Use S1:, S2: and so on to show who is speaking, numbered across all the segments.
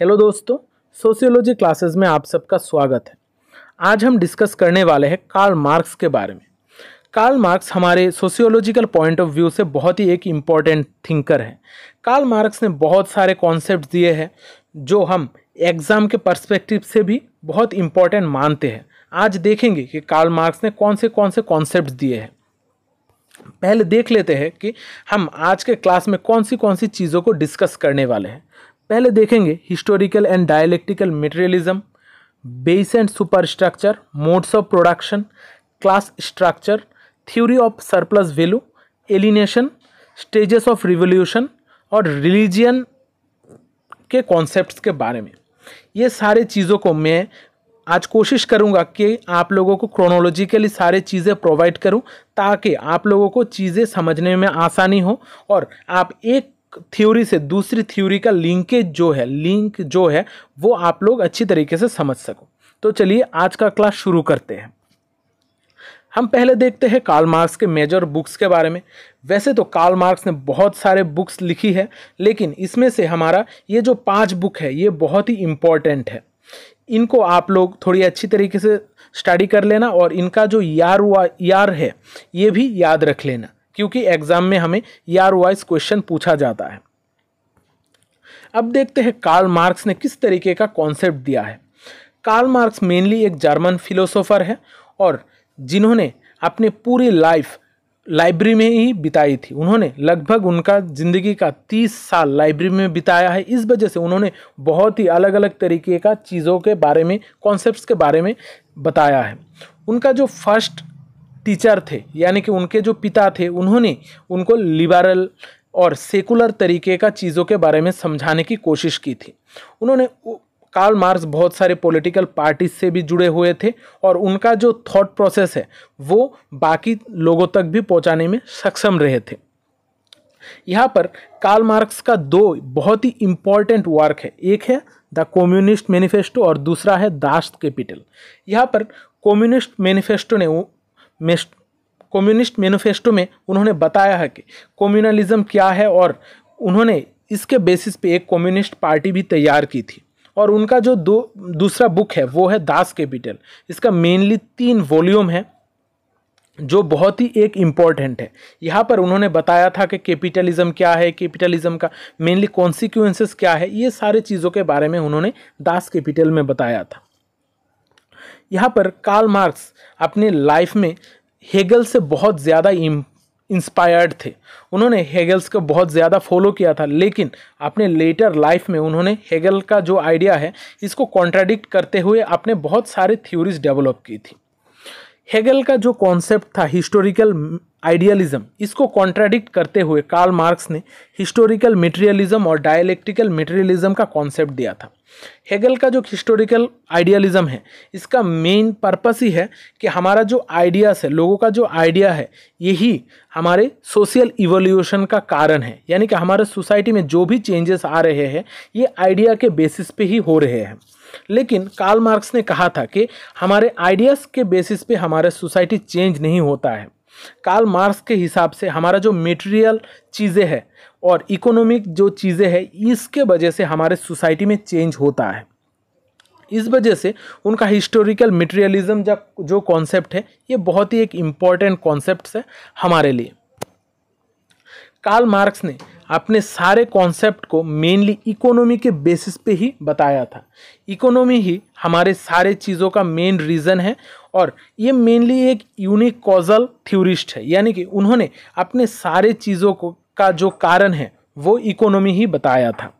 S1: hello दोस्तों sociology classes में आप सबका स्वागत है आज हम डिस्कस करने वाले हैं कार्ल मार्क्स के बारे में कार्ल मार्क्स हमारे सोशियोलॉजिकल पॉइंट ऑफ व्यू से बहुत ही एक इम्पॉर्टेंट थिंकर हैं कार्ल मार्क्स ने बहुत सारे कॉन्सेप्ट दिए हैं जो हम एग्ज़ाम के पर्सपेक्टिव से भी बहुत इम्पॉर्टेंट मानते हैं आज देखेंगे कि कार्ल मार्क्स ने कौन से कौन से कॉन्सेप्ट दिए हैं पहले देख लेते हैं कि हम आज के क्लास में कौन सी कौन सी चीज़ों को डिस्कस करने वाले हैं पहले देखेंगे historical and dialectical materialism base and superstructure modes of production class structure theory of surplus value alienation stages of revolution और रिलीजियन के कॉन्सेप्ट्स के बारे में ये सारे चीज़ों को मैं आज कोशिश करूँगा कि आप लोगों को क्रोनोलॉजिकली सारे चीज़ें प्रोवाइड करूँ ताकि आप लोगों को चीज़ें समझने में आसानी हो और आप एक थ्योरी से दूसरी थ्योरी का लिंकेज जो है लिंक जो है वो आप लोग अच्छी तरीके से समझ सको तो चलिए आज का क्लास शुरू करते हैं हम पहले देखते हैं कार्ल मार्क्स के मेजर बुक्स के बारे में वैसे तो कार्ल मार्क्स ने बहुत सारे बुक्स लिखी है लेकिन इसमें से हमारा ये जो पांच बुक है ये बहुत ही इम्पॉर्टेंट है इनको आप लोग थोड़ी अच्छी तरीके से स्टडी कर लेना और इनका जो यार हुआ यार है ये भी याद रख लेना क्योंकि एग्जाम में हमें यार वाइज क्वेश्चन पूछा जाता है अब देखते हैं कार्ल मार्क्स ने किस तरीके का कॉन्सेप्ट दिया है कार्ल मार्क्स मेनली एक जर्मन फिलोसोफर है और जिन्होंने अपनी पूरी लाइफ लाइब्रेरी में ही बिताई थी उन्होंने लगभग उनका ज़िंदगी का तीस साल लाइब्रेरी में बिताया है इस वजह से उन्होंने बहुत ही अलग अलग तरीके का चीज़ों के बारे में कॉन्सेप्ट्स के बारे में बताया है उनका जो फर्स्ट टीचर थे यानी कि उनके जो पिता थे उन्होंने उनको लिबरल और सेकुलर तरीके का चीज़ों के बारे में समझाने की कोशिश की थी उन्होंने कार्ल मार्क्स बहुत सारे पॉलिटिकल पार्टीज से भी जुड़े हुए थे और उनका जो थॉट प्रोसेस है वो बाकी लोगों तक भी पहुंचाने में सक्षम रहे थे यहाँ पर कार्ल मार्क्स का दो बहुत ही इम्पॉर्टेंट वर्क है एक है द कम्युनिस्ट मैनिफेस्टो और दूसरा है दास्ट कैपिटल यहाँ पर कम्युनिस्ट मैनिफेस्टो ने कम्युनिस्ट मैनिफेस्टो में उन्होंने बताया है कि कम्युनलिज्म क्या है और उन्होंने इसके बेसिस पे एक कम्युनिस्ट पार्टी भी तैयार की थी और उनका जो दो दूसरा बुक है वो है दास कैपिटल इसका मेनली तीन वॉल्यूम है जो बहुत ही एक इम्पॉर्टेंट है यहाँ पर उन्होंने बताया था कि कैपिटलिज्म क्या है कैपिटलिज्म का मेनली कॉन्सिक्वेंसेस क्या है ये सारे चीज़ों के बारे में उन्होंने दास कैपिटल में बताया था यहाँ पर कार्ल मार्क्स अपने लाइफ में हेगल से बहुत ज़्यादा इंस्पायर्ड थे उन्होंने हेगल्स को बहुत ज़्यादा फॉलो किया था लेकिन अपने लेटर लाइफ में उन्होंने हेगल का जो आइडिया है इसको कॉन्ट्राडिक्ट करते हुए अपने बहुत सारे थ्योरीज डेवलप की थी हेगल का जो कॉन्सेप्ट था हिस्टोरिकल आइडियलिज्म इसको कॉन्ट्राडिक्ट करते हुए कार्ल मार्क्स ने हिस्टोरिकल मेटेरियलिज्म और डायलेक्टिकल मेटेरियलिज्म का कॉन्सेप्ट दिया था हेगल का जो हिस्टोरिकल आइडियलिज्म है इसका मेन पर्पस ही है कि हमारा जो आइडियाज़ है लोगों का जो आइडिया है यही हमारे सोशल इवोल्यूशन का कारण है यानी कि हमारे सोसाइटी में जो भी चेंजेस आ रहे हैं ये आइडिया के बेसिस पे ही हो रहे हैं लेकिन कार्ल मार्क्स ने कहा था कि हमारे आइडियाज़ के बेसिस पे हमारे सोसाइटी चेंज नहीं होता है कार्ल मार्क्स के हिसाब से हमारा जो मेटेरियल चीज़ें हैं और इकोनॉमिक जो चीज़ें हैं इसके वजह से हमारे सोसाइटी में चेंज होता है इस वजह से उनका हिस्टोरिकल मटेरियलिज्म जो कॉन्सेप्ट है ये बहुत ही एक इम्पॉर्टेंट कॉन्सेप्ट है हमारे लिए कार्ल मार्क्स ने अपने सारे कॉन्सेप्ट को मेनली इकोनॉमी के बेसिस पे ही बताया था इकोनॉमी ही हमारे सारे चीज़ों का मेन रीज़न है और ये मेनली एक यूनिक कॉजल थ्योरिस्ट है यानी कि उन्होंने अपने सारे चीज़ों को का जो कारण है वो इकोनॉमी ही बताया था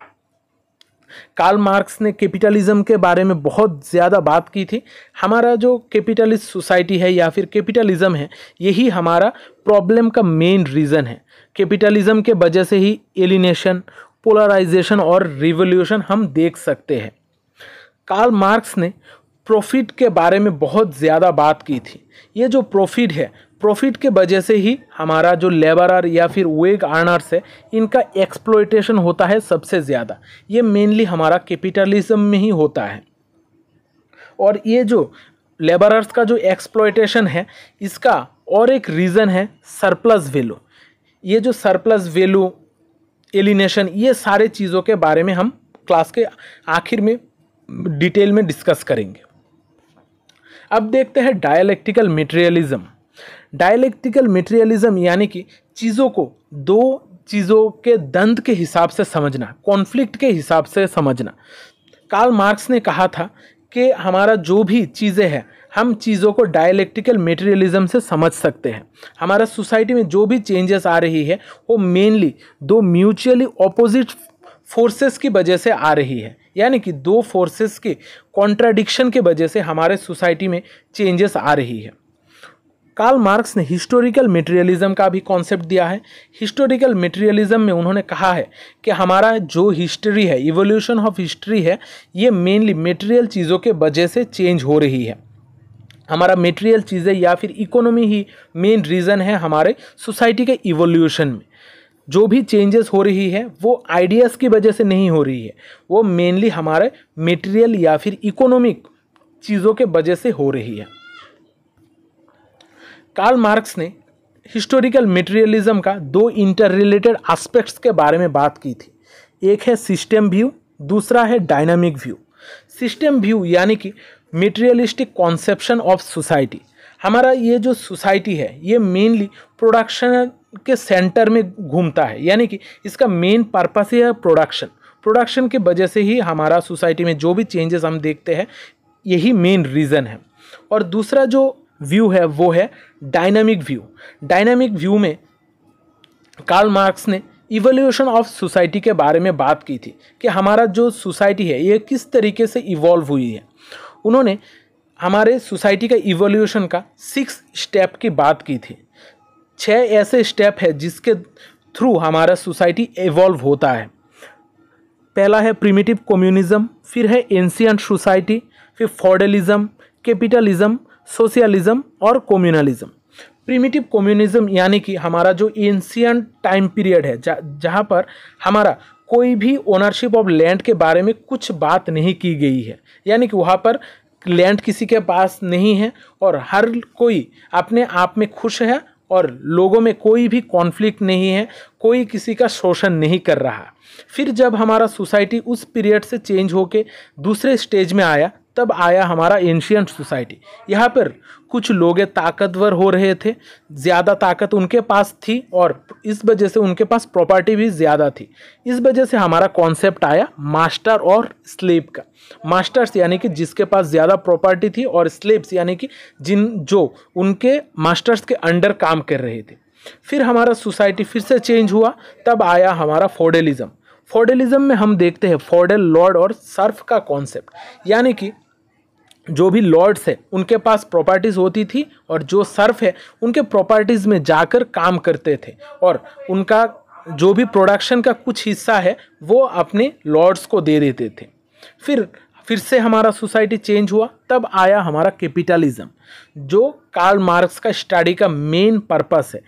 S1: कार्ल मार्क्स ने कैपिटलिज्म के बारे में बहुत ज़्यादा बात की थी हमारा जो कैपिटलिस्ट सोसाइटी है या फिर कैपिटलिज्म है यही हमारा प्रॉब्लम का मेन रीज़न है कैपिटलिज्म के वजह से ही एलिनेशन पोलराइजेशन और रिवोल्यूशन हम देख सकते हैं कार्ल मार्क्स ने प्रॉफिट के बारे में बहुत ज़्यादा बात की थी ये जो प्रॉफिट है प्रॉफिट के वजह से ही हमारा जो लेबरर या फिर वेग आर्नर्स है इनका एक्सप्लोइटेशन होता है सबसे ज़्यादा ये मेनली हमारा कैपिटलिज्म में ही होता है और ये जो लेबरर्स का जो एक्सप्लोइटेशन है इसका और एक रीज़न है सरप्लस वैल्यू ये जो सरप्लस वैल्यू एलिनेशन ये सारे चीज़ों के बारे में हम क्लास के आखिर में डिटेल में डिस्कस करेंगे अब देखते हैं डायलैक्टिकल मटेरियलिज्म डायलैक्टिकल मटेरियलिज्म यानी कि चीज़ों को दो चीज़ों के दंत के हिसाब से समझना कॉन्फ्लिक्ट के हिसाब से समझना कार्ल मार्क्स ने कहा था कि हमारा जो भी चीज़ें हैं हम चीज़ों को डायलेक्टिकल मेटेरियलिज्म से समझ सकते हैं हमारा सोसाइटी में जो भी चेंजेस आ रही है वो मेनली दो म्यूचुअली ऑपोजिट फोर्सेस की वजह से आ रही है यानी कि दो फोर्सेस के कॉन्ट्राडिक्शन के वजह से हमारे सोसाइटी में चेंजेस आ रही है कार्ल मार्क्स ने हिस्टोरिकल मटेरियलिज्म का भी कॉन्सेप्ट दिया है हिस्टोरिकल मेटेरियलिज्म में उन्होंने कहा है कि हमारा जो हिस्ट्री है इवोल्यूशन ऑफ हिस्ट्री है ये मेनली मटेरियल चीज़ों के वजह से चेंज हो रही है हमारा मेटेरियल चीज़ें या फिर इकोनॉमी ही मेन रीज़न है हमारे सोसाइटी के इवोल्यूशन में जो भी चेंजेस हो रही है वो आइडियाज़ की वजह से नहीं हो रही है वो मेनली हमारे मेटेरियल या फिर इकोनॉमिक चीज़ों के वजह से हो रही है कार्ल मार्क्स ने हिस्टोरिकल मेटेरियलिज्म का दो इंटर रिलेटेड आस्पेक्ट्स के बारे में बात की थी एक है सिस्टम व्यू दूसरा है डायनामिक व्यू सिस्टम व्यू यानी कि मेटेरियलिस्टिक कॉन्सेप्शन ऑफ सोसाइटी हमारा ये जो सोसाइटी है ये मेनली प्रोडक्शन के सेंटर में घूमता है यानी कि इसका मेन पर्पस ही है प्रोडक्शन प्रोडक्शन के वजह से ही हमारा सोसाइटी में जो भी चेंजेस हम देखते हैं यही मेन रीज़न है और दूसरा जो व्यू है वो है डायनामिक व्यू डायनामिक व्यू में कार्ल मार्क्स ने इवोल्यूशन ऑफ सोसाइटी के बारे में बात की थी कि हमारा जो सोसाइटी है ये किस तरीके से इवॉल्व हुई है उन्होंने हमारे सोसाइटी का इवोल्यूशन का सिक्स स्टेप की बात की थी छः ऐसे स्टेप है जिसके थ्रू हमारा सोसाइटी इवोल्व होता है पहला है प्रिमिटिव कम्युनिज्म फिर है एंशियंट सोसाइटी फिर फॉडलिज्म कैपिटलिज्म सोशलिज्म और कम्युनलिज्म प्रिमिटिव कम्युनिज्म यानी कि हमारा जो एंशियंट टाइम पीरियड है जहाँ पर हमारा कोई भी ओनरशिप ऑफ लैंड के बारे में कुछ बात नहीं की गई है यानी कि वहाँ पर लैंड किसी के पास नहीं है और हर कोई अपने आप में खुश है और लोगों में कोई भी कॉन्फ्लिक्ट नहीं है कोई किसी का शोषण नहीं कर रहा फिर जब हमारा सोसाइटी उस पीरियड से चेंज होके दूसरे स्टेज में आया तब आया हमारा एंशियंट सोसाइटी यहाँ पर कुछ लोग ताकतवर हो रहे थे ज़्यादा ताकत उनके पास थी और इस वजह से उनके पास प्रॉपर्टी भी ज़्यादा थी इस वजह से हमारा कॉन्सेप्ट आया मास्टर और स्लेब का मास्टर्स यानी कि जिसके पास ज़्यादा प्रॉपर्टी थी और स्लेब्स यानी कि जिन जो उनके मास्टर्स के अंडर काम कर रहे थे फिर हमारा सोसाइटी फिर से चेंज हुआ तब आया हमारा फोडेलिज़म फोडेलिज्म में हम देखते हैं फोडल लॉर्ड और सर्फ का कॉन्सेप्ट यानी कि जो भी लॉर्ड्स है उनके पास प्रॉपर्टीज़ होती थी और जो सर्फ है उनके प्रॉपर्टीज़ में जाकर काम करते थे और उनका जो भी प्रोडक्शन का कुछ हिस्सा है वो अपने लॉर्ड्स को दे देते थे फिर फिर से हमारा सोसाइटी चेंज हुआ तब आया हमारा कैपिटलिज्म जो कार्ल मार्क्स का स्टडी का मेन पर्पस है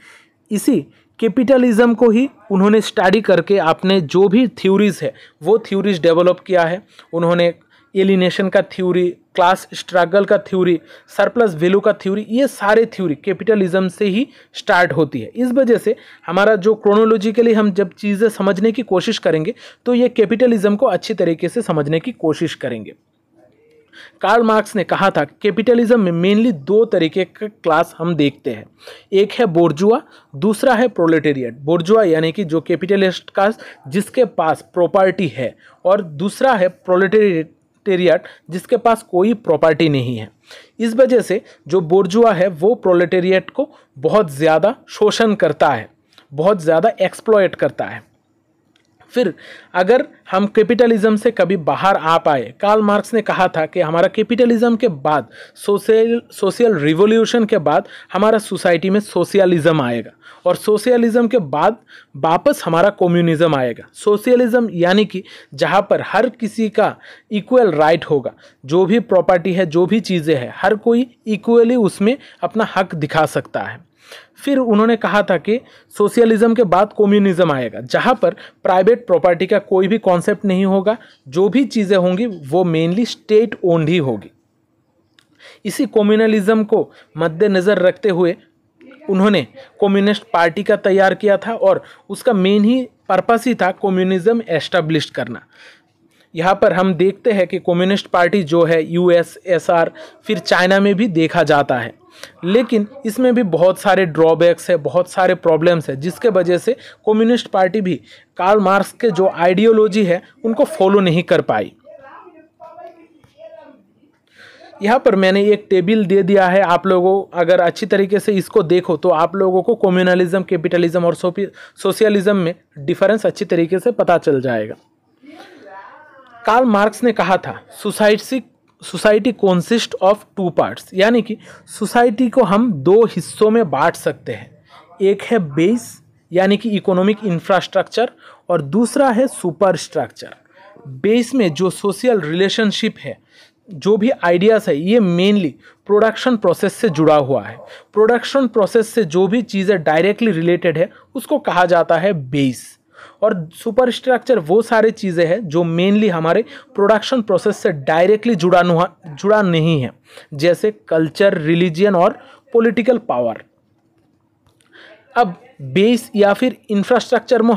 S1: इसी कैपिटलिज्म को ही उन्होंने स्टडी करके अपने जो भी थ्योरीज़ है वो थ्योरीज डेवलप किया है उन्होंने एलिनेशन का थ्योरी क्लास स्ट्रगल का थ्योरी सरप्लस वैल्यू का थ्योरी ये सारे थ्योरी कैपिटलिज्म से ही स्टार्ट होती है इस वजह से हमारा जो क्रोनोलॉजिकली हम जब चीज़ें समझने की कोशिश करेंगे तो ये कैपिटलिज्म को अच्छी तरीके से समझने की कोशिश करेंगे कार्ल मार्क्स ने कहा था कैपिटलिज्म में मेनली दो तरीके का क्लास हम देखते हैं एक है बोर्जुआ दूसरा है प्रोलेटेरियट बोर्जुआ यानी कि जो कैपिटलिस्ट का जिसके पास प्रॉपर्टी है और दूसरा है प्रोलेटेरियट प्रोलेटेरिएट जिसके पास कोई प्रॉपर्टी नहीं है इस वजह से जो बोर्जुआ है वो प्रोलेटेरियट को बहुत ज़्यादा शोषण करता है बहुत ज़्यादा एक्सप्लोयट करता है फिर अगर हम कैपिटलिज्म से कभी बाहर आ पाए कार्ल मार्क्स ने कहा था कि हमारा कैपिटलिज्म के बाद सोशल सोशल रिवोल्यूशन के बाद हमारा सोसाइटी में सोशलिज्म आएगा और सोशलिज्म के बाद वापस हमारा कम्युनिज्म आएगा सोशलिज्म यानी कि जहाँ पर हर किसी का इक्वल राइट होगा जो भी प्रॉपर्टी है जो भी चीज़ें हैं हर कोई इक्वली उसमें अपना हक दिखा सकता है फिर उन्होंने कहा था कि सोशलिज्म के बाद कम्युनिज्म आएगा जहाँ पर प्राइवेट प्रॉपर्टी का कोई भी कॉन्सेप्ट नहीं होगा जो भी चीज़ें होंगी वो मेनली स्टेट ओन्ड ही होगी इसी कम्युनलिज्म को मद्देनज़र रखते हुए उन्होंने कम्युनिस्ट पार्टी का तैयार किया था और उसका मेन ही पर्पस ही था कम्युनिज्म एस्टेब्लिश करना यहाँ पर हम देखते हैं कि कम्युनिस्ट पार्टी जो है यूएसएसआर फिर चाइना में भी देखा जाता है लेकिन इसमें भी बहुत सारे ड्रॉबैक्स है बहुत सारे प्रॉब्लम्स है जिसके वजह से कम्युनिस्ट पार्टी भी कार्ल मार्क्स के जो आइडियोलॉजी है उनको फॉलो नहीं कर पाई यहाँ पर मैंने एक टेबल दे दिया है आप लोगों अगर अच्छी तरीके से इसको देखो तो आप लोगों को कम्युनलिज्म कैपिटलिज्म और सोशलिज्म में डिफरेंस अच्छी तरीके से पता चल जाएगा कार्ल मार्क्स ने कहा था society society consist of two parts यानी कि सोसाइटी को हम दो हिस्सों में बांट सकते हैं एक है बेस यानी कि इकोनॉमिक इंफ्रास्ट्रक्चर और दूसरा है सुपर स्ट्रक्चर बेस में जो सोशल रिलेशनशिप है जो भी आइडियाज़ है ये मेनली प्रोडक्शन प्रोसेस से जुड़ा हुआ है प्रोडक्शन प्रोसेस से जो भी चीज़ें डायरेक्टली रिलेटेड है उसको कहा जाता है बेस और सुपर स्ट्रक्चर वो सारे चीज़ें हैं जो मेनली हमारे प्रोडक्शन प्रोसेस से डायरेक्टली जुड़ा जुड़ा नहीं है जैसे कल्चर रिलीजियन और पॉलिटिकल पावर अब बेस या फिर इंफ्रास्ट्रक्चर में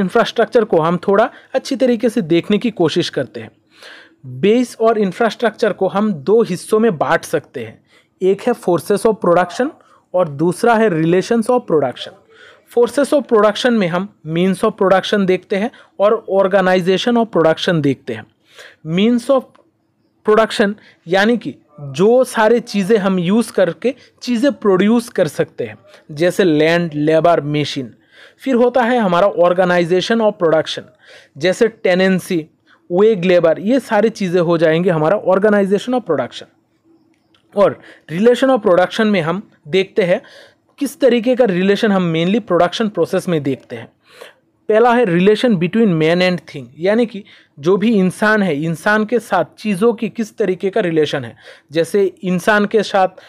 S1: इंफ्रास्ट्रक्चर को हम थोड़ा अच्छी तरीके से देखने की कोशिश करते हैं बेस और इंफ्रास्ट्रक्चर को हम दो हिस्सों में बांट सकते हैं एक है फोर्सेस ऑफ प्रोडक्शन और दूसरा है relations of production forces of production में हम मीन्स ऑफ प्रोडक्शन देखते हैं और ऑर्गेनाइजेशन ऑफ प्रोडक्शन देखते हैं मीन्स ऑफ प्रोडक्शन यानी कि जो सारे चीज़ें हम यूज़ करके चीज़ें प्रोड्यूस कर सकते हैं जैसे लैंड लेबर मशीन फिर होता है हमारा ऑर्गेनाइजेशन ऑफ प्रोडक्शन जैसे टेनेंसी वेग लेबर ये सारी चीज़ें हो जाएंगे हमारा ऑर्गेनाइजेशन ऑफ प्रोडक्शन और रिलेशन ऑफ प्रोडक्शन में हम देखते हैं किस तरीके का रिलेशन हम मेनली प्रोडक्शन प्रोसेस में देखते हैं पहला है relation between man and thing यानी कि जो भी इंसान है इंसान के साथ चीज़ों की किस तरीके का रिलेशन है जैसे इंसान के साथ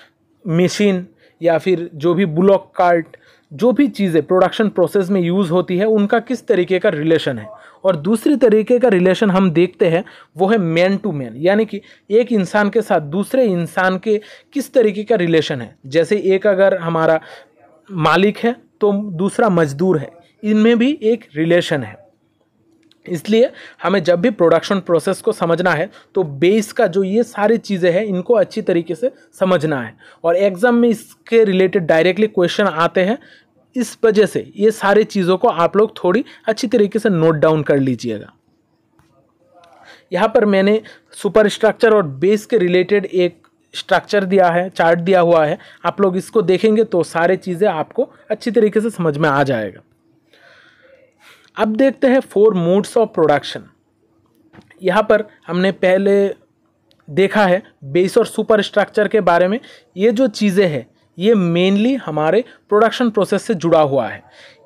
S1: मशीन या फिर जो भी ब्लॉक कार्ट जो भी चीज़ें प्रोडक्शन प्रोसेस में यूज़ होती है उनका किस तरीके का रिलेशन है और दूसरी तरीके का रिलेशन हम देखते हैं वो है मैन टू मैन यानी कि एक इंसान के साथ दूसरे इंसान के किस तरीके का रिलेशन है जैसे एक अगर हमारा मालिक है तो दूसरा मजदूर है इनमें भी एक रिलेशन है इसलिए हमें जब भी प्रोडक्शन प्रोसेस को समझना है तो बेस का जो ये सारी चीज़ें हैं इनको अच्छी तरीके से समझना है और एग्ज़ाम में इसके रिलेटेड डायरेक्टली क्वेश्चन आते हैं इस वजह से ये सारी चीज़ों को आप लोग थोड़ी अच्छी तरीके से नोट डाउन कर लीजिएगा यहाँ पर मैंने सुपर स्ट्रक्चर और बेस के रिलेटेड एक स्ट्रक्चर दिया है चार्ट दिया हुआ है आप लोग इसको देखेंगे तो सारे चीज़ें आपको अच्छी तरीके से समझ में आ जाएगा अब देखते हैं फोर मोड्स ऑफ प्रोडक्शन यहाँ पर हमने पहले देखा है बेस और सुपर स्ट्रक्चर के बारे में ये जो चीज़ें हैं ये मेनली हमारे प्रोडक्शन प्रोसेस से जुड़ा हुआ है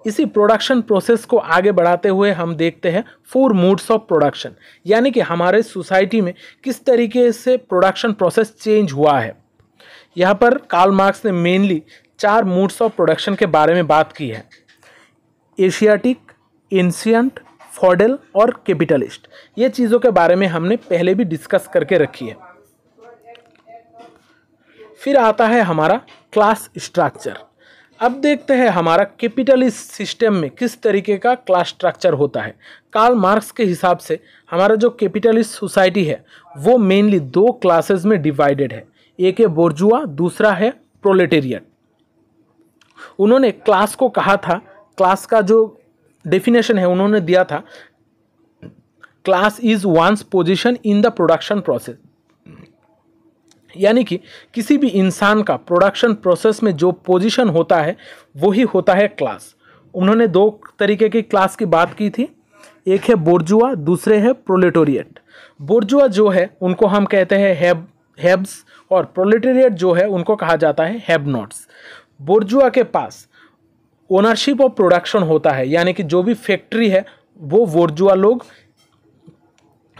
S1: इसी प्रोडक्शन प्रोसेस को आगे बढ़ाते हुए हम देखते हैं फोर मोड्स ऑफ प्रोडक्शन यानी कि हमारे सोसाइटी में किस तरीके से प्रोडक्शन प्रोसेस चेंज हुआ है यहाँ पर कार्ल मार्क्स ने मेनली चार मोड्स ऑफ प्रोडक्शन के बारे में बात की है एशियाटिक एंशियंट फॉडल और कैपिटलिस्ट ये चीज़ों के बारे में हमने पहले भी डिस्कस करके रखी है फिर आता है हमारा क्लास स्ट्रक्चर अब देखते हैं हमारा कैपिटलिस्ट सिस्टम में किस तरीके का क्लास स्ट्रक्चर होता है कार्ल मार्क्स के हिसाब से हमारा जो कैपिटलिस्ट सोसाइटी है वो मेनली दो क्लासेस में डिवाइडेड है एक है बोर्जुआ दूसरा है प्रोलेटेरियट उन्होंने क्लास को कहा था क्लास का जो डेफिनेशन है उन्होंने दिया था class is one's position in the production process यानी कि किसी भी इंसान का प्रोडक्शन प्रोसेस में जो पोजीशन होता है वही होता है क्लास उन्होंने दो तरीके की क्लास की बात की थी एक है बोर्जुआ दूसरे है प्रोलेटोरिएट बोर्जुआ जो है उनको हम कहते हैं हैब हैब्स और प्रोलेटोरिएट जो है उनको कहा जाता है हैब नॉट्स बोर्जुआ के पास ओनरशिप ऑफ प्रोडक्शन होता है यानी कि जो भी फैक्ट्री है वो बोर्जुआ लोग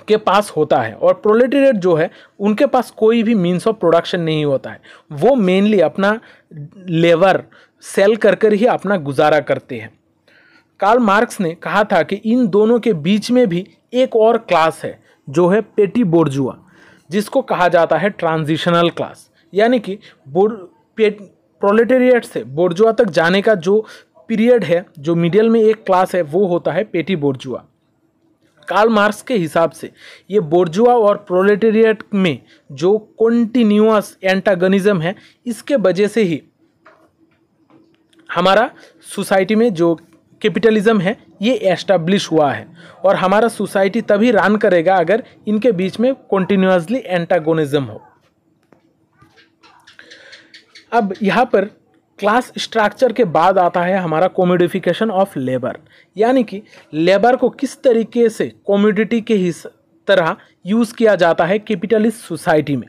S1: के पास होता है और प्रोलेटेरियट जो है उनके पास कोई भी मीन्स ऑफ प्रोडक्शन नहीं होता है वो मेनली अपना लेबर सेल कर कर ही अपना गुजारा करते हैं कार्ल मार्क्स ने कहा था कि इन दोनों के बीच में भी एक और क्लास है जो है पेटी बोर्जुआ जिसको कहा जाता है ट्रांजिशनल क्लास यानी कि बोर पेट प्रोलेटेरिएट से बोर्जुआ तक जाने का जो पीरियड है जो मिडिल में एक क्लास है वो होता है पेटी बोर्जुआ कार्ल मार्क्स के हिसाब से ये बोर्जुआ और प्रोलेटेरिएट में जो कॉन्टीन्यूस एंटागनिज्म है इसके वजह से ही हमारा सोसाइटी में जो कैपिटलिज्म है ये एस्टैब्लिश हुआ है और हमारा सोसाइटी तभी रन करेगा अगर इनके बीच में कॉन्टीन्यूसली एंटागोनिज्म हो अब यहाँ पर क्लास स्ट्रक्चर के बाद आता है हमारा कोमोडिफिकेशन ऑफ लेबर यानी कि लेबर को किस तरीके से कॉमोडिटी के हिस तरह यूज़ किया जाता है कैपिटलिस्ट सोसाइटी में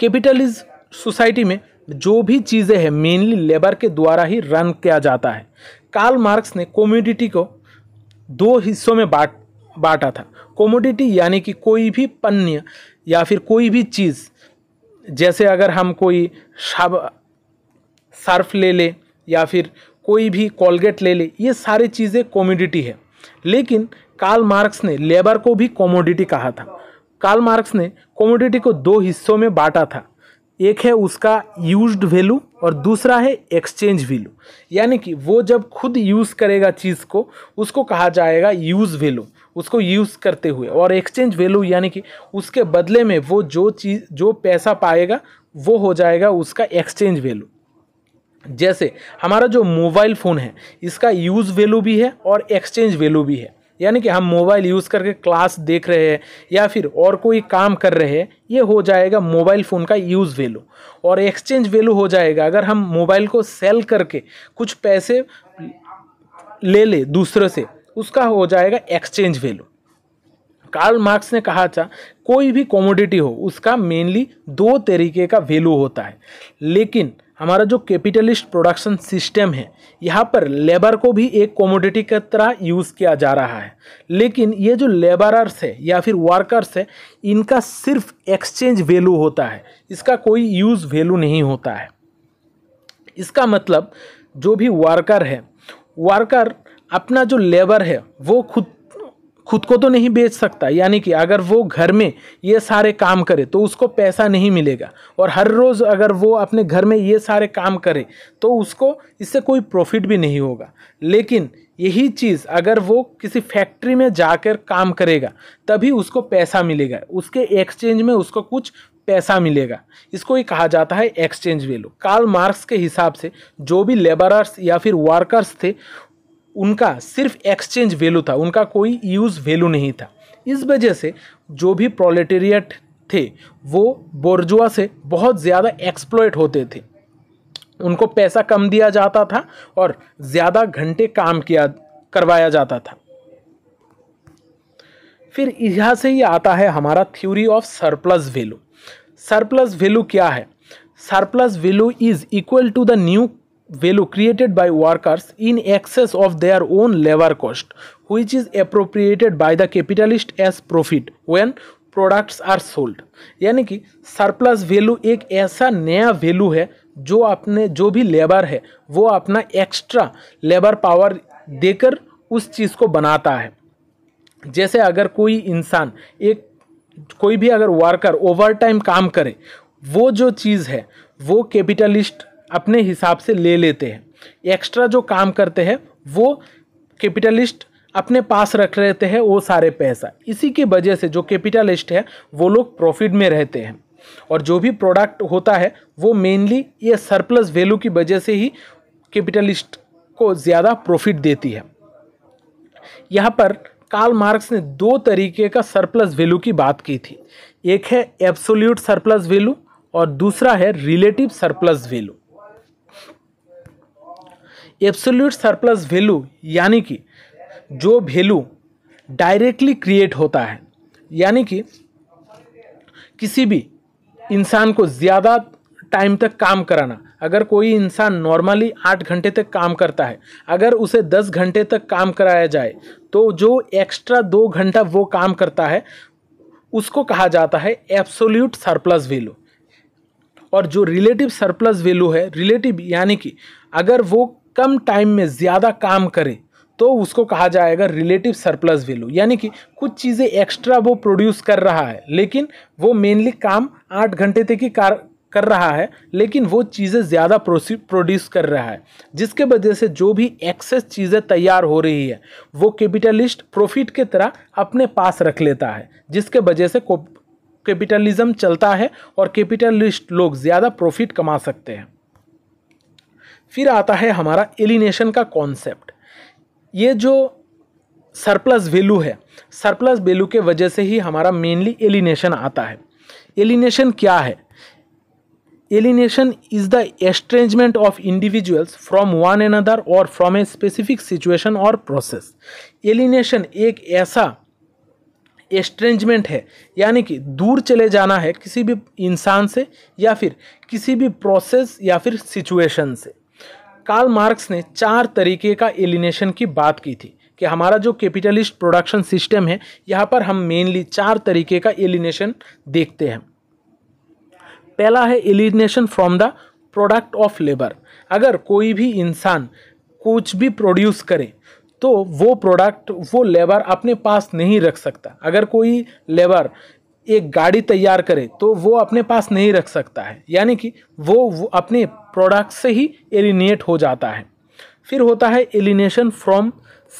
S1: कैपिटलिस्ट सोसाइटी में जो भी चीज़ें हैं मेनली लेबर के द्वारा ही रन किया जाता है कार्ल मार्क्स ने कॉमोडिटी को दो हिस्सों में बांट बांटा था कॉमोडिटी यानी कि कोई भी पन्न या फिर कोई भी चीज़ जैसे अगर हम कोई शब सर्फ ले ले या फिर कोई भी कॉलगेट ले ले ये सारी चीज़ें कॉमोडिटी है लेकिन कार्ल मार्क्स ने लेबर को भी कॉमोडिटी कहा था कार्ल मार्क्स ने कॉमोडिटी को दो हिस्सों में बांटा था एक है उसका यूज्ड वैल्यू और दूसरा है एक्सचेंज वैल्यू यानी कि वो जब खुद यूज़ करेगा चीज़ को उसको कहा जाएगा यूज़ वैल्यू उसको यूज़ करते हुए और एक्सचेंज वैल्यू यानी कि उसके बदले में वो जो चीज़ जो पैसा पाएगा वो हो जाएगा उसका एक्सचेंज वैल्यू जैसे हमारा जो मोबाइल फ़ोन है इसका यूज़ वैल्यू भी है और एक्सचेंज वैल्यू भी है यानी कि हम मोबाइल यूज़ करके क्लास देख रहे हैं या फिर और कोई काम कर रहे हैं ये हो जाएगा मोबाइल फ़ोन का यूज़ वैल्यू और एक्सचेंज वैल्यू हो जाएगा अगर हम मोबाइल को सेल करके कुछ पैसे ले ले दूसरे से उसका हो जाएगा एक्सचेंज वैल्यू कार्ल मार्क्स ने कहा था कोई भी कॉमोडिटी हो उसका मेनली दो तरीके का वैल्यू होता है लेकिन हमारा जो कैपिटलिस्ट प्रोडक्शन सिस्टम है यहाँ पर लेबर को भी एक कॉमोडिटी की तरह यूज़ किया जा रहा है लेकिन ये जो लेबरर्स है या फिर वर्कर्स है इनका सिर्फ एक्सचेंज वैल्यू होता है इसका कोई यूज़ वैल्यू नहीं होता है इसका मतलब जो भी वर्कर है वर्कर अपना जो लेबर है वो खुद खुद को तो नहीं बेच सकता यानी कि अगर वो घर में ये सारे काम करे तो उसको पैसा नहीं मिलेगा और हर रोज़ अगर वो अपने घर में ये सारे काम करे तो उसको इससे कोई प्रॉफिट भी नहीं होगा लेकिन यही चीज़ अगर वो किसी फैक्ट्री में जाकर काम करेगा तभी उसको पैसा मिलेगा उसके एक्सचेंज में उसको कुछ पैसा मिलेगा इसको ही कहा जाता है एक्सचेंज वैल्यू कार्ल मार्क्स के हिसाब से जो भी लेबरर्स या फिर वर्कर्स थे उनका सिर्फ एक्सचेंज वैल्यू था उनका कोई यूज़ वैल्यू नहीं था इस वजह से जो भी प्रोलेटेरिएट थे वो बोर्जुआ से बहुत ज़्यादा एक्सप्लोइट होते थे उनको पैसा कम दिया जाता था और ज़्यादा घंटे काम किया करवाया जाता था फिर यहाँ से ही आता है हमारा theory of surplus value surplus value क्या है surplus value is equal to the new value created by workers in excess of their own labour cost which is appropriated by the capitalist as profit when products are sold यानी कि surplus value एक ऐसा नया value है जो अपने जो भी लेबर है वो अपना एक्स्ट्रा लेबर पावर देकर उस चीज़ को बनाता है जैसे अगर कोई इंसान एक कोई भी अगर वर्कर ओवर टाइम काम करे वो जो चीज़ है वो कैपिटलिस्ट अपने हिसाब से ले लेते हैं एक्स्ट्रा जो काम करते हैं वो कैपिटलिस्ट अपने पास रख रहते हैं वो सारे पैसा इसी की वजह से जो कैपिटलिस्ट है वो लोग प्रॉफिट में रहते हैं और जो भी प्रोडक्ट होता है वो मेनली ये सरप्लस वैल्यू की वजह से ही कैपिटलिस्ट को ज़्यादा प्रॉफिट देती है यहाँ पर कार्ल मार्क्स ने दो तरीके का सरप्लस वैल्यू की बात की थी एक है एब्सोल्यूट सरप्लस वैल्यू और दूसरा है relative surplus value absolute surplus value यानी कि जो वैल्यू डायरेक्टली क्रिएट होता है यानी कि किसी भी इंसान को ज़्यादा टाइम तक काम कराना अगर कोई इंसान नॉर्मली आठ घंटे तक काम करता है अगर उसे दस घंटे तक काम कराया जाए तो जो एक्स्ट्रा दो घंटा वो काम करता है उसको कहा जाता है एब्सोल्यूट सरप्लस वैल्यू और जो रिलेटिव सरप्लस वैल्यू है रिलेटिव यानी कि अगर वो कम टाइम में ज़्यादा काम करे तो उसको कहा जाएगा रिलेटिव सरप्लस वैल्यू यानी कि कुछ चीज़ें एक्स्ट्रा वो प्रोड्यूस कर रहा है लेकिन वो मेनली काम आठ घंटे तक ही कार कर रहा है लेकिन वो चीज़ें ज़्यादा प्रोड्यूस कर रहा है जिसके वजह से जो भी एक्सेस चीज़ें तैयार हो रही है वो कैपिटलिस्ट प्रॉफिट के तरह अपने पास रख लेता है जिसके वजह से कैपिटलिज्म चलता है और कैपिटलिस्ट लोग ज़्यादा प्रॉफिट कमा सकते हैं फिर आता है हमारा एलिनेशन का कॉन्सेप्ट ये जो सरप्लस वैल्यू है सरप्लस वैल्यू के वजह से ही हमारा मेनली एलिनेशन आता है एलिनेशन क्या है alienation is the estrangement of individuals from one another और फ्रॉम ए स्पेसिफिक सिचुएशन और प्रोसेस एलिनेशन एक ऐसा एस्ट्रेंजमेंट है यानी कि दूर चले जाना है किसी भी इंसान से या फिर किसी भी प्रोसेस या फिर सिचुएशन से कार्ल मार्क्स ने चार तरीके का एलिनेशन की बात की थी कि हमारा जो कैपिटलिस्ट प्रोडक्शन सिस्टम है यहाँ पर हम मेनली चार तरीके का एलिनेशन देखते हैं पहला है alienation from the product of labour अगर कोई भी इंसान कुछ भी प्रोड्यूस करे तो वो प्रोडक्ट वो लेबर अपने पास नहीं रख सकता अगर कोई लेबर एक गाड़ी तैयार करे तो वो अपने पास नहीं रख सकता है यानी कि वो, वो अपने प्रोडक्ट से ही एलिनेट हो जाता है फिर होता है एलिनेशन फ्रॉम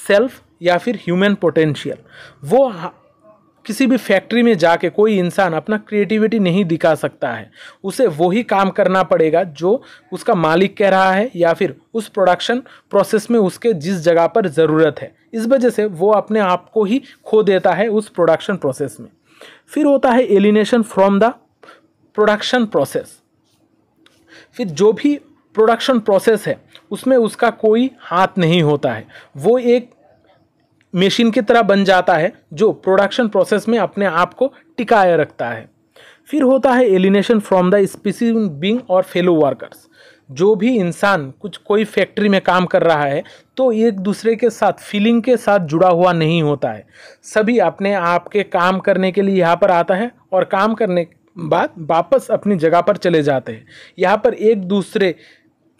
S1: सेल्फ या फिर ह्यूमन पोटेंशियल वो किसी भी फैक्ट्री में जाके कोई इंसान अपना क्रिएटिविटी नहीं दिखा सकता है उसे वही काम करना पड़ेगा जो उसका मालिक कह रहा है या फिर उस प्रोडक्शन प्रोसेस में उसके जिस जगह पर ज़रूरत है इस वजह से वो अपने आप को ही खो देता है उस प्रोडक्शन प्रोसेस में फिर होता है alienation from the production process फिर जो भी प्रोडक्शन प्रोसेस है उसमें उसका कोई हाथ नहीं होता है वो एक मशीन की तरह बन जाता है जो प्रोडक्शन प्रोसेस में अपने आप को टिकाए रखता है फिर होता है alienation from the species being और फेलो वर्कर्स जो भी इंसान कुछ कोई फैक्ट्री में काम कर रहा है तो एक दूसरे के साथ फीलिंग के साथ जुड़ा हुआ नहीं होता है सभी अपने आप के काम करने के लिए यहाँ पर आता है और काम करने बाद वापस अपनी जगह पर चले जाते हैं यहाँ पर एक दूसरे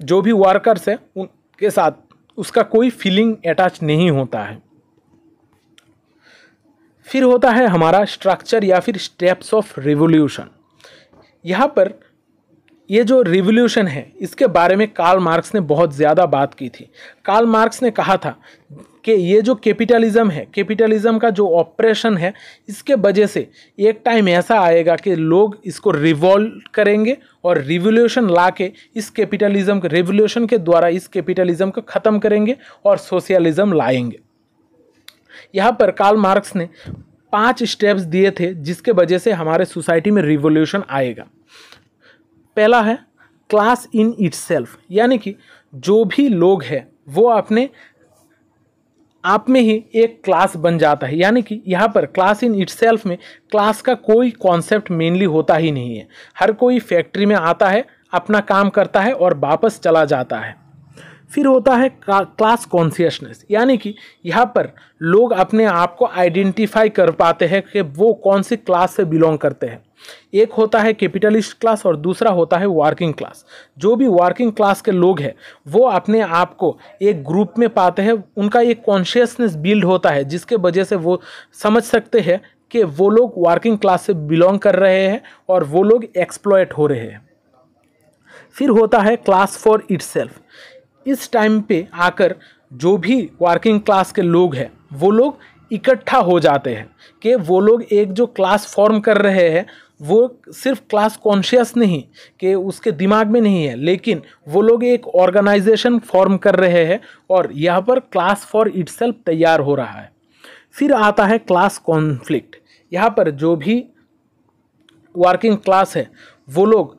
S1: जो भी वर्कर्स हैं उनके साथ उसका कोई फीलिंग अटैच नहीं होता है फिर होता है हमारा स्ट्रक्चर या फिर स्टेप्स ऑफ रिवोल्यूशन यहाँ पर ये जो रिवोल्यूशन है इसके बारे में कार्ल मार्क्स ने बहुत ज़्यादा बात की थी कार्ल मार्क्स ने कहा था कि ये जो कैपिटलिज्म है कैपिटलिज्म का जो ऑपरेशन है इसके वजह से एक टाइम ऐसा आएगा कि लोग इसको रिवॉल्व करेंगे और रिवोल्यूशन ला के इस कैपिटलिज्म रिवोल्यूशन के द्वारा इस कैपिटलिज्म को ख़त्म करेंगे और सोशलिज्म लाएंगे यहाँ पर कार्ल मार्क्स ने पांच स्टेप्स दिए थे जिसके वजह से हमारे सोसाइटी में रिवोल्यूशन आएगा पहला है क्लास इन इट्सेल्फ यानी कि जो भी लोग हैं वो अपने आप में ही एक क्लास बन जाता है यानी कि यहाँ पर क्लास इन इट्सेल्फ में क्लास का कोई कॉन्सेप्ट मेनली होता ही नहीं है हर कोई फैक्ट्री में आता है अपना काम करता है और वापस चला जाता है फिर होता है क्लास कॉन्सियसनेस यानी कि यहाँ पर लोग अपने आप को आइडेंटिफाई कर पाते हैं कि वो कौन सी क्लास से बिलोंग करते हैं एक होता है कैपिटलिस्ट क्लास और दूसरा होता है वर्किंग क्लास जो भी वर्किंग क्लास के लोग हैं वो अपने आप को एक ग्रुप में पाते हैं उनका एक कॉन्शियसनेस बिल्ड होता है जिसके वजह से वो समझ सकते हैं कि वो लोग वर्किंग क्लास से बिलोंग कर रहे हैं और वो लोग एक्सप्लॉयट हो रहे हैं फिर होता है क्लास फॉर इट्सल्फ इस टाइम पे आकर जो भी वर्किंग क्लास के लोग हैं वो लोग इकट्ठा हो जाते हैं कि वो लोग एक जो क्लास फॉर्म कर रहे हैं वो सिर्फ क्लास कॉन्शियस नहीं कि उसके दिमाग में नहीं है लेकिन वो लोग एक ऑर्गेनाइजेशन फॉर्म कर रहे हैं और यहाँ पर क्लास फॉर इट तैयार हो रहा है फिर आता है क्लास कॉन्फ्लिक्ट यहाँ पर जो भी वर्किंग क्लास है वो लोग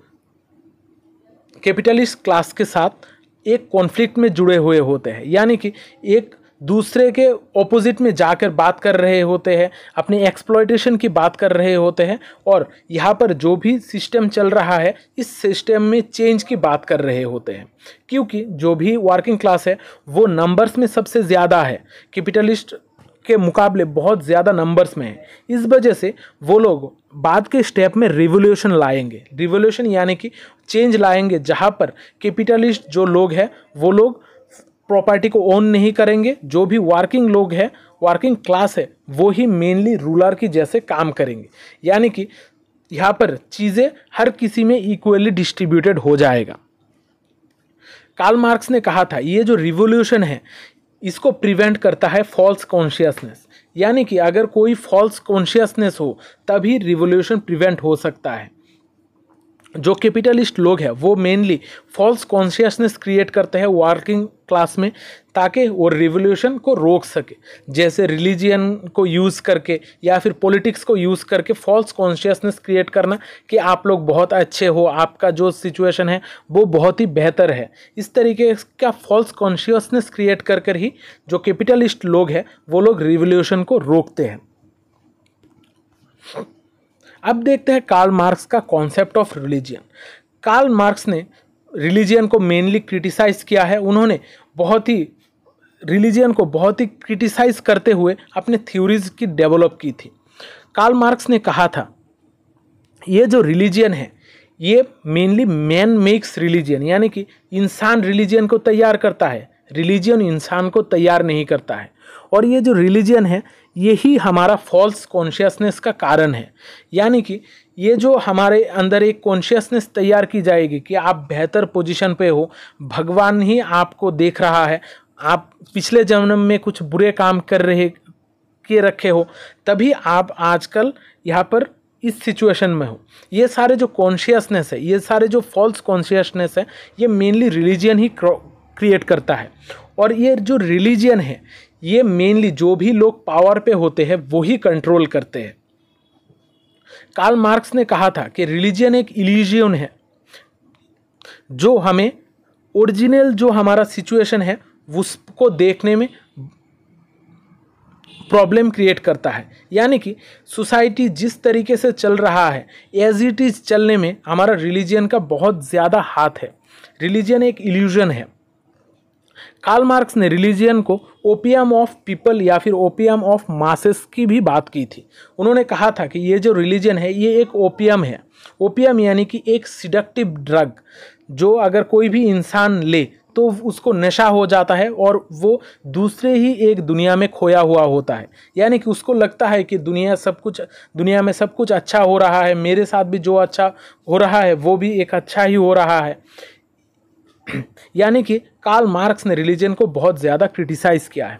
S1: कैपिटलिस्ट क्लास के साथ एक कॉन्फ्लिक्ट में जुड़े हुए होते हैं यानी कि एक दूसरे के ऑपोजिट में जाकर बात कर रहे होते हैं अपने एक्सप्लॉयटेशन की बात कर रहे होते हैं और यहाँ पर जो भी सिस्टम चल रहा है इस सिस्टम में चेंज की बात कर रहे होते हैं क्योंकि जो भी वर्किंग क्लास है वो नंबर्स में सबसे ज़्यादा है कैपिटलिस्ट के मुकाबले बहुत ज़्यादा नंबर्स में है इस वजह से वो लोग बाद के स्टेप में रिवोल्यूशन लाएंगे रिवोल्यूशन यानी कि चेंज लाएंगे जहाँ पर कैपिटलिस्ट जो लोग हैं वो लोग प्रॉपर्टी को ओन नहीं करेंगे जो भी वर्किंग लोग हैं वर्किंग क्लास है वो ही मेनली रूलर की जैसे काम करेंगे यानी कि यहाँ पर चीज़ें हर किसी में इक्वली डिस्ट्रीब्यूटेड हो जाएगा कार्ल मार्क्स ने कहा था ये जो रिवोल्यूशन है इसको प्रिवेंट करता है फॉल्स कॉन्शियसनेस यानी कि अगर कोई फॉल्स कॉन्शियसनेस हो तभी रिवोल्यूशन प्रिवेंट हो सकता है जो कैपिटलिस्ट लोग हैं वो मेनली फॉल्स कॉन्शियसनेस क्रिएट करते हैं वर्किंग क्लास में ताकि वो रिवोल्यूशन को रोक सके जैसे रिलीजियन को यूज़ करके या फिर पॉलिटिक्स को यूज़ करके फॉल्स कॉन्शियसनेस क्रिएट करना कि आप लोग बहुत अच्छे हो आपका जो सिचुएशन है वो बहुत ही बेहतर है इस तरीके का फॉल्स कॉन्शियसनेस क्रिएट कर कर ही जो कैपिटलिस्ट लोग हैं वो लोग रिवोल्यूशन को रोकते हैं अब देखते हैं कार्ल मार्क्स का concept of religion Karl Marx ने रिलीजियन को मेनली क्रिटिसाइज़ किया है उन्होंने बहुत ही रिलीजियन को बहुत ही क्रिटिसाइज करते हुए अपने थ्योरीज की डेवलप की थी कार्ल मार्क्स ने कहा था ये जो रिलीजियन है ये मेनली मैन मेक्स रिलीजियन यानी कि इंसान रिलीजियन को तैयार करता है रिलीजियन इंसान को तैयार नहीं करता है और ये जो रिलीजियन है यही हमारा फॉल्स कॉन्शियसनेस का कारण है यानी कि ये जो हमारे अंदर एक कॉन्शियसनेस तैयार की जाएगी कि आप बेहतर पोजीशन पे हो भगवान ही आपको देख रहा है आप पिछले जन्म में कुछ बुरे काम कर रहे किए रखे हो तभी आप आजकल यहाँ पर इस सिचुएशन में हो ये सारे जो कॉन्शियसनेस है ये सारे जो फॉल्स कॉन्शियसनेस है ये मेनली रिलीजियन ही क्रिएट करता है और ये जो रिलीजियन है ये मेनली जो भी लोग पावर पे होते हैं वही कंट्रोल करते हैं कार्ल मार्क्स ने कहा था कि रिलीजन एक इल्यूजन है जो हमें ओरिजिनल जो हमारा सिचुएशन है उसको देखने में प्रॉब्लम क्रिएट करता है यानी कि सोसाइटी जिस तरीके से चल रहा है एज इट इज़ चलने में हमारा रिलीजन का बहुत ज़्यादा हाथ है रिलीजन एक इल्यूजन है कार्ल मार्क्स ने रिलीजियन को ओपियम ऑफ पीपल या फिर ओपियम ऑफ मासेस की भी बात की थी उन्होंने कहा था कि ये जो रिलीजन है ये एक ओपियम है ओपियम यानी कि एक सिडक्टिव ड्रग जो अगर कोई भी इंसान ले तो उसको नशा हो जाता है और वो दूसरे ही एक दुनिया में खोया हुआ होता है यानी कि उसको लगता है कि दुनिया सब कुछ दुनिया में सब कुछ अच्छा हो रहा है मेरे साथ भी जो अच्छा हो रहा है वो भी एक अच्छा ही हो रहा है यानी कि कार्ल मार्क्स ने रिलीजन को बहुत ज़्यादा क्रिटिसाइज़ किया है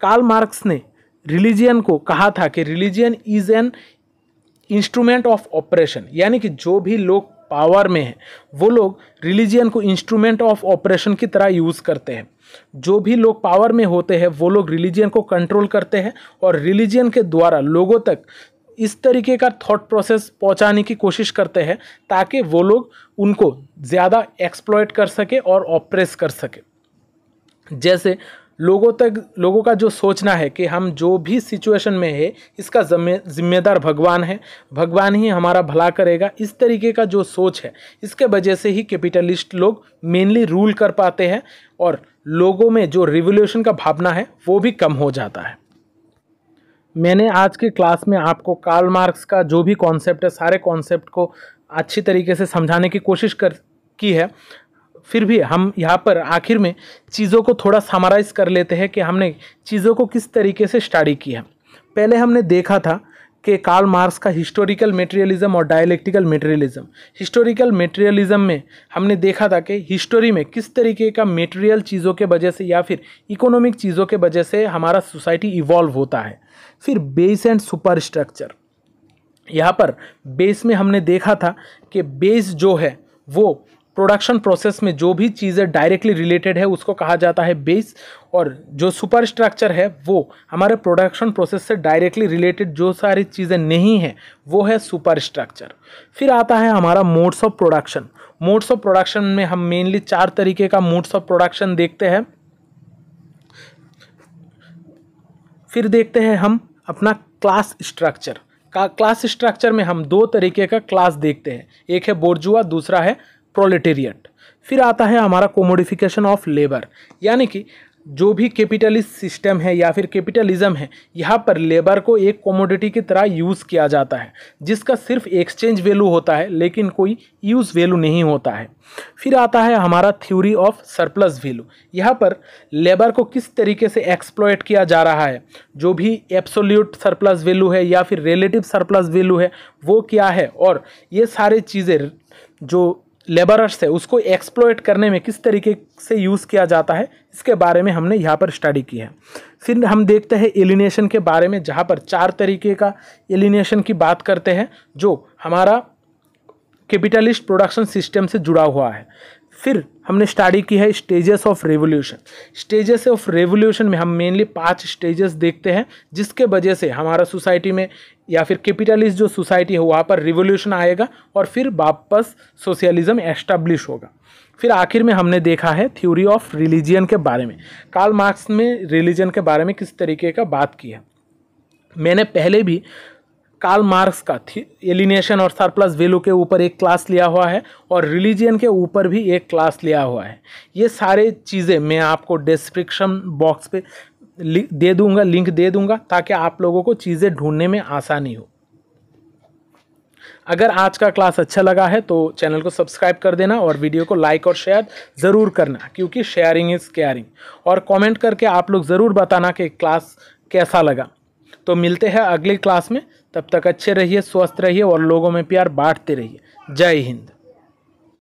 S1: कार्ल मार्क्स ने रिलीजियन को कहा था कि religion is an instrument of operation यानी कि जो भी लोग पावर में हैं वो लोग रिलीजियन को इंस्ट्रूमेंट ऑफ ऑपरेशन की तरह यूज़ करते हैं जो भी लोग पावर में होते हैं वो लोग रिलीजियन को कंट्रोल करते हैं और रिलीजियन के द्वारा लोगों तक इस तरीके का थॉट प्रोसेस पहुंचाने की कोशिश करते हैं ताकि वो लोग उनको ज़्यादा एक्सप्लॉयट कर सके और ऑप्रेस कर सके जैसे लोगों तक लोगों का जो सोचना है कि हम जो भी सिचुएशन में है इसका जिम्मेदार भगवान है भगवान ही हमारा भला करेगा इस तरीके का जो सोच है इसके वजह से ही कैपिटलिस्ट लोग मेनली रूल कर पाते हैं और लोगों में जो रिवोल्यूशन का भावना है वो भी कम हो जाता है मैंने आज के क्लास में आपको कार्ल मार्क्स का जो भी कॉन्सेप्ट है सारे कॉन्सेप्ट को अच्छी तरीके से समझाने की कोशिश कर की है फिर भी हम यहाँ पर आखिर में चीज़ों को थोड़ा समराइज़ कर लेते हैं कि हमने चीज़ों को किस तरीके से स्टडी की है पहले हमने देखा था कि कार्ल मार्क्स का हिस्टोरिकल मेटेरियलिज्म और डायलेक्टिकल मेटेरियलिज्म हिस्टोरिकल मेटेरियलिज्म में हमने देखा था कि हिस्टोरी में किस तरीके का मेटेरियल चीज़ों के वजह से या फिर इकोनॉमिक चीज़ों के वजह से हमारा सोसाइटी इवॉल्व होता है फिर बेस एंड सुपर स्ट्रक्चर यहाँ पर बेस में हमने देखा था कि बेस जो है वो प्रोडक्शन प्रोसेस में जो भी चीज़ें डायरेक्टली रिलेटेड है उसको कहा जाता है बेस और जो सुपर स्ट्रक्चर है वो हमारे प्रोडक्शन प्रोसेस से डायरेक्टली रिलेटेड जो सारी चीज़ें नहीं हैं वो है सुपर स्ट्रक्चर फिर आता है हमारा modes of production modes of production में हम मेनली चार तरीके का मोड्स ऑफ प्रोडक्शन देखते हैं फिर देखते हैं हम अपना क्लास स्ट्रक्चर का क्लास स्ट्रक्चर में हम दो तरीके का क्लास देखते हैं एक है बोर्जुआ दूसरा है प्रोलेटेरियट फिर आता है हमारा कोमोडिफिकेशन ऑफ लेबर यानी कि जो भी कैपिटलिस्ट सिस्टम है या फिर कैपिटलिज्म है यहाँ पर लेबर को एक कॉमोडिटी की तरह यूज़ किया जाता है जिसका सिर्फ एक्सचेंज वैल्यू होता है लेकिन कोई यूज़ वैल्यू नहीं होता है फिर आता है हमारा थ्योरी ऑफ सरप्लस वैल्यू यहाँ पर लेबर को किस तरीके से एक्सप्लॉयट किया जा रहा है जो भी एब्सोल्यूट सरप्लस वैल्यू है या फिर रिलेटिव सरप्लस वैल्यू है वो क्या है और ये सारे चीज़ें जो लेबरर्स है उसको एक्सप्लोइट करने में किस तरीके से यूज़ किया जाता है इसके बारे में हमने यहाँ पर स्टडी की है फिर हम देखते हैं एलिनेशन के बारे में जहाँ पर चार तरीके का एलिनेशन की बात करते हैं जो हमारा कैपिटलिस्ट प्रोडक्शन सिस्टम से जुड़ा हुआ है फिर हमने स्टडी की है stages of revolution stages of revolution में हम मेनली पांच स्टेजेस देखते हैं जिसके वजह से हमारा सोसाइटी में या फिर कैपिटलिस्ट जो सोसाइटी है वहाँ पर रिवोल्यूशन आएगा और फिर वापस सोशलिज्म एस्टैब्लिश होगा फिर आखिर में हमने देखा है थ्योरी ऑफ रिलीजियन के बारे में कार्ल मार्क्स ने रिलीजन के बारे में किस तरीके का बात की है मैंने पहले भी कार्ल मार्क्स का एलिनेशन और सरप्लस वेलू के ऊपर एक क्लास लिया हुआ है और रिलीजियन के ऊपर भी एक क्लास लिया हुआ है ये सारे चीज़ें मैं आपको डिस्क्रिप्शन बॉक्स पे दे दूंगा लिंक दे दूंगा ताकि आप लोगों को चीज़ें ढूंढने में आसानी हो अगर आज का क्लास अच्छा लगा है तो चैनल को सब्सक्राइब कर देना और वीडियो को लाइक और शेयर ज़रूर करना क्योंकि शेयरिंग इज़ केयरिंग और कमेंट करके आप लोग ज़रूर बताना कि क्लास कैसा लगा तो मिलते हैं अगली क्लास में तब तक अच्छे रहिए स्वस्थ रहिए और लोगों में प्यार बांटते रहिए जय हिंद